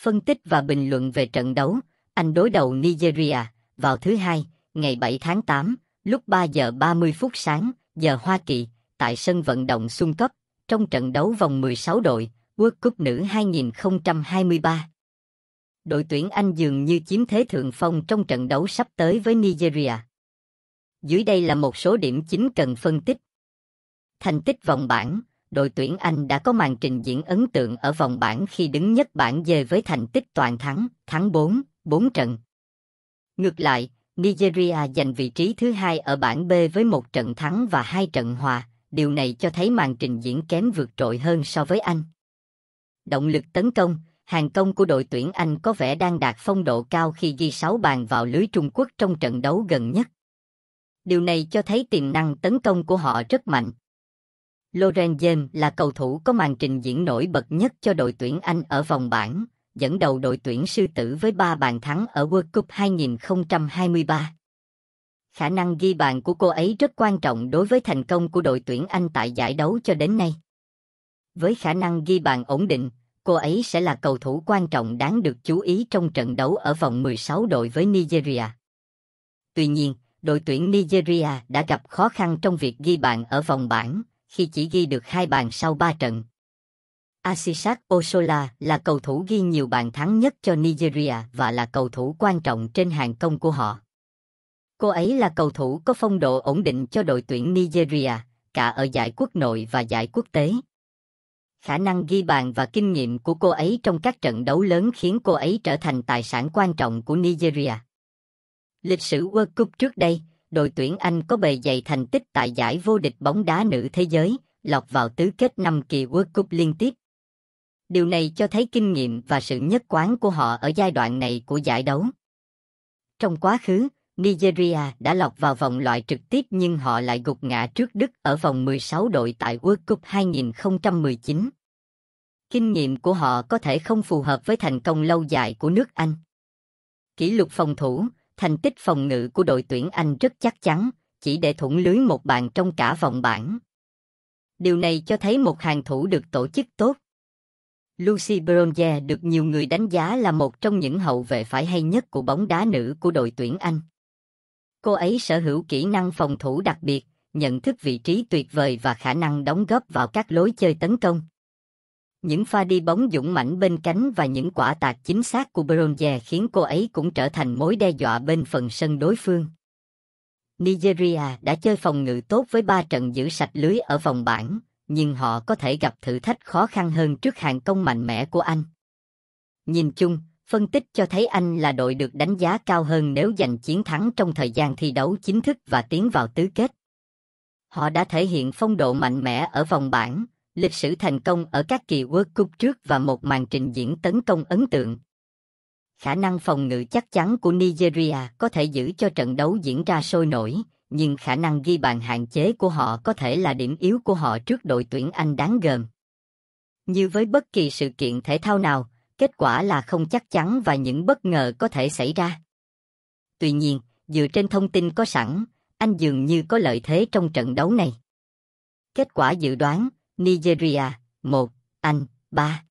phân tích và bình luận về trận đấu Anh đối đầu Nigeria vào thứ Hai, ngày 7 tháng 8, lúc 3 giờ 30 phút sáng, giờ Hoa Kỳ, tại sân vận động Xuân Cấp, trong trận đấu vòng 16 đội World Cup nữ 2023. Đội tuyển Anh dường như chiếm thế thượng phong trong trận đấu sắp tới với Nigeria. Dưới đây là một số điểm chính cần phân tích. Thành tích vòng bảng, đội tuyển Anh đã có màn trình diễn ấn tượng ở vòng bảng khi đứng nhất bảng dê với thành tích toàn thắng, thắng 4, 4 trận. Ngược lại, Nigeria giành vị trí thứ hai ở bảng B với một trận thắng và hai trận hòa, điều này cho thấy màn trình diễn kém vượt trội hơn so với Anh. Động lực tấn công, hàng công của đội tuyển Anh có vẻ đang đạt phong độ cao khi ghi 6 bàn vào lưới Trung Quốc trong trận đấu gần nhất. Điều này cho thấy tiềm năng tấn công của họ rất mạnh, Lauren James là cầu thủ có màn trình diễn nổi bật nhất cho đội tuyển Anh ở vòng bảng, dẫn đầu đội tuyển sư tử với 3 bàn thắng ở World Cup 2023. Khả năng ghi bàn của cô ấy rất quan trọng đối với thành công của đội tuyển Anh tại giải đấu cho đến nay. Với khả năng ghi bàn ổn định, cô ấy sẽ là cầu thủ quan trọng đáng được chú ý trong trận đấu ở vòng 16 đội với Nigeria. Tuy nhiên, đội tuyển Nigeria đã gặp khó khăn trong việc ghi bàn ở vòng bảng, khi chỉ ghi được hai bàn sau ba trận. Asisat Osola là cầu thủ ghi nhiều bàn thắng nhất cho Nigeria và là cầu thủ quan trọng trên hàng công của họ. Cô ấy là cầu thủ có phong độ ổn định cho đội tuyển Nigeria, cả ở giải quốc nội và giải quốc tế. Khả năng ghi bàn và kinh nghiệm của cô ấy trong các trận đấu lớn khiến cô ấy trở thành tài sản quan trọng của Nigeria. Lịch sử World Cup trước đây, đội tuyển Anh có bề dày thành tích tại giải vô địch bóng đá nữ thế giới, lọt vào tứ kết năm kỳ World Cup liên tiếp. Điều này cho thấy kinh nghiệm và sự nhất quán của họ ở giai đoạn này của giải đấu. Trong quá khứ, Nigeria đã lọt vào vòng loại trực tiếp nhưng họ lại gục ngã trước Đức ở vòng 16 đội tại World Cup 2019. Kinh nghiệm của họ có thể không phù hợp với thành công lâu dài của nước Anh. Kỷ lục phòng thủ, Thành tích phòng ngự của đội tuyển Anh rất chắc chắn, chỉ để thủng lưới một bàn trong cả vòng bảng. Điều này cho thấy một hàng thủ được tổ chức tốt. Lucy Bronze được nhiều người đánh giá là một trong những hậu vệ phải hay nhất của bóng đá nữ của đội tuyển Anh. Cô ấy sở hữu kỹ năng phòng thủ đặc biệt, nhận thức vị trí tuyệt vời và khả năng đóng góp vào các lối chơi tấn công. Những pha đi bóng dũng mãnh bên cánh và những quả tạc chính xác của Bronze khiến cô ấy cũng trở thành mối đe dọa bên phần sân đối phương. Nigeria đã chơi phòng ngự tốt với 3 trận giữ sạch lưới ở vòng bảng, nhưng họ có thể gặp thử thách khó khăn hơn trước hàng công mạnh mẽ của Anh. Nhìn chung, phân tích cho thấy Anh là đội được đánh giá cao hơn nếu giành chiến thắng trong thời gian thi đấu chính thức và tiến vào tứ kết. Họ đã thể hiện phong độ mạnh mẽ ở vòng bảng, lịch sử thành công ở các kỳ World Cup trước và một màn trình diễn tấn công ấn tượng. Khả năng phòng ngự chắc chắn của Nigeria có thể giữ cho trận đấu diễn ra sôi nổi, nhưng khả năng ghi bàn hạn chế của họ có thể là điểm yếu của họ trước đội tuyển Anh đáng gờm. Như với bất kỳ sự kiện thể thao nào, kết quả là không chắc chắn và những bất ngờ có thể xảy ra. Tuy nhiên, dựa trên thông tin có sẵn, anh dường như có lợi thế trong trận đấu này. Kết quả dự đoán, Nigeria 1, Anh 3.